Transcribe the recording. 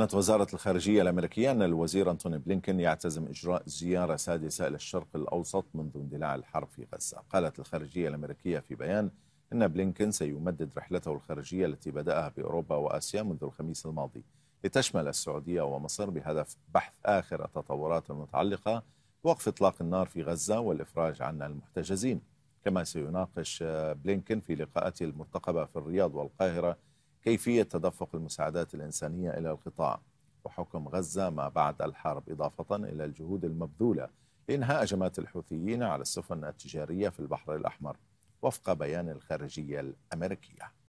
أعلنت وزارة الخارجية الأمريكية أن الوزير أنتوني بلينكن يعتزم إجراء زيارة سادسة إلى الشرق الأوسط منذ اندلاع الحرب في غزة قالت الخارجية الأمريكية في بيان أن بلينكن سيمدد رحلته الخارجية التي بدأها بأوروبا وآسيا منذ الخميس الماضي لتشمل السعودية ومصر بهدف بحث آخر التطورات المتعلقة بوقف إطلاق النار في غزة والإفراج عن المحتجزين كما سيناقش بلينكن في لقاءاته المرتقبة في الرياض والقاهرة كيفية تدفق المساعدات الإنسانية إلى القطاع وحكم غزة ما بعد الحرب إضافة إلى الجهود المبذولة لإنهاء هجمات الحوثيين على السفن التجارية في البحر الأحمر وفق بيان الخارجية الأمريكية